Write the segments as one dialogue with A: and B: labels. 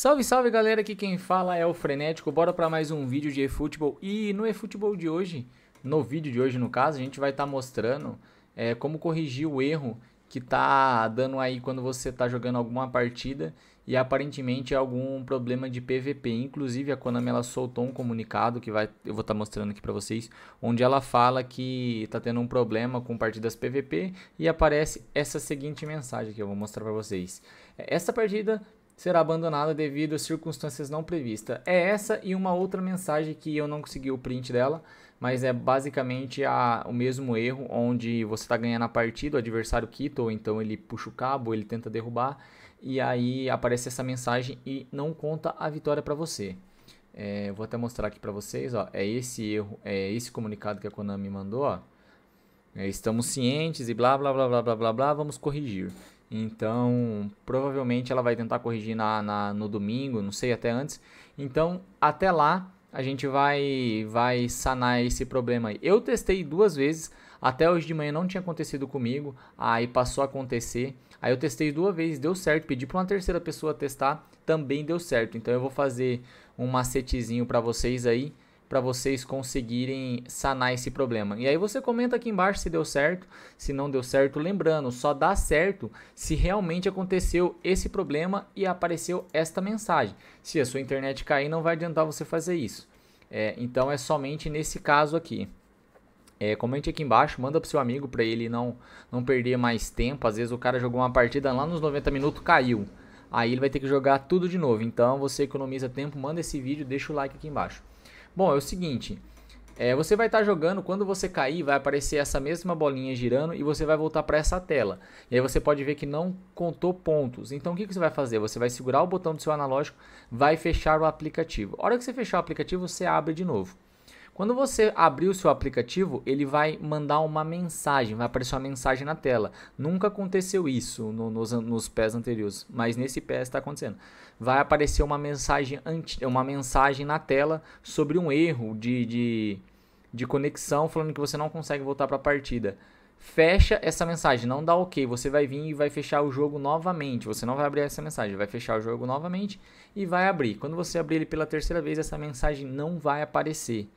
A: Salve, salve galera, aqui quem fala é o Frenético, bora para mais um vídeo de eFootball e no eFootball de hoje, no vídeo de hoje no caso, a gente vai estar tá mostrando é, como corrigir o erro que tá dando aí quando você tá jogando alguma partida e aparentemente é algum problema de PVP. Inclusive a Konami ela soltou um comunicado que vai, eu vou estar tá mostrando aqui para vocês, onde ela fala que tá tendo um problema com partidas PVP e aparece essa seguinte mensagem que eu vou mostrar para vocês. Essa partida será abandonada devido a circunstâncias não previstas. É essa e uma outra mensagem que eu não consegui o print dela, mas é basicamente a, o mesmo erro, onde você está ganhando a partida, o adversário quita, ou então ele puxa o cabo, ele tenta derrubar, e aí aparece essa mensagem e não conta a vitória para você. É, vou até mostrar aqui para vocês, ó, é esse erro, é esse comunicado que a Konami mandou, ó. É, estamos cientes e blá blá blá blá blá blá, blá vamos corrigir. Então, provavelmente ela vai tentar corrigir na, na, no domingo, não sei, até antes. Então, até lá, a gente vai, vai sanar esse problema aí. Eu testei duas vezes, até hoje de manhã não tinha acontecido comigo, aí passou a acontecer. Aí eu testei duas vezes, deu certo, pedi para uma terceira pessoa testar, também deu certo. Então eu vou fazer um macetezinho para vocês aí para vocês conseguirem sanar esse problema. E aí você comenta aqui embaixo se deu certo, se não deu certo, lembrando, só dá certo se realmente aconteceu esse problema e apareceu esta mensagem. Se a sua internet cair, não vai adiantar você fazer isso. É, então é somente nesse caso aqui. É, comente aqui embaixo, manda pro seu amigo para ele não não perder mais tempo. Às vezes o cara jogou uma partida lá nos 90 minutos, caiu. Aí ele vai ter que jogar tudo de novo. Então você economiza tempo, manda esse vídeo, deixa o like aqui embaixo. Bom, é o seguinte. É, você vai estar tá jogando, quando você cair, vai aparecer essa mesma bolinha girando e você vai voltar para essa tela. E aí você pode ver que não contou pontos. Então o que, que você vai fazer? Você vai segurar o botão do seu analógico, vai fechar o aplicativo. A hora que você fechar o aplicativo, você abre de novo. Quando você abrir o seu aplicativo, ele vai mandar uma mensagem, vai aparecer uma mensagem na tela. Nunca aconteceu isso no, nos, nos pés anteriores, mas nesse pé está acontecendo. Vai aparecer uma mensagem, anti, uma mensagem na tela sobre um erro de, de, de conexão, falando que você não consegue voltar para a partida. Fecha essa mensagem, não dá ok. Você vai vir e vai fechar o jogo novamente. Você não vai abrir essa mensagem, vai fechar o jogo novamente e vai abrir. Quando você abrir ele pela terceira vez, essa mensagem não vai aparecer.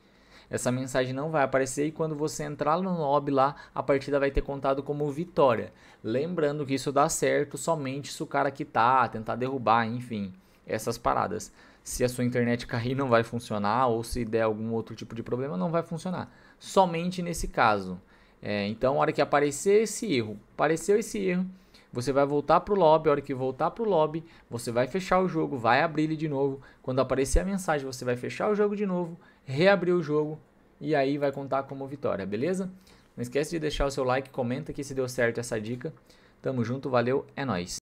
A: Essa mensagem não vai aparecer e quando você entrar no lobby lá, a partida vai ter contado como vitória. Lembrando que isso dá certo somente se o cara quitar, tentar derrubar, enfim, essas paradas. Se a sua internet cair, não vai funcionar, ou se der algum outro tipo de problema, não vai funcionar. Somente nesse caso. É, então, a hora que aparecer esse erro, apareceu esse erro, você vai voltar para o lobby, a hora que voltar para o lobby, você vai fechar o jogo, vai abrir ele de novo. Quando aparecer a mensagem, você vai fechar o jogo de novo, reabrir o jogo e aí vai contar como vitória, beleza? Não esquece de deixar o seu like, comenta aqui se deu certo essa dica. Tamo junto, valeu, é nóis!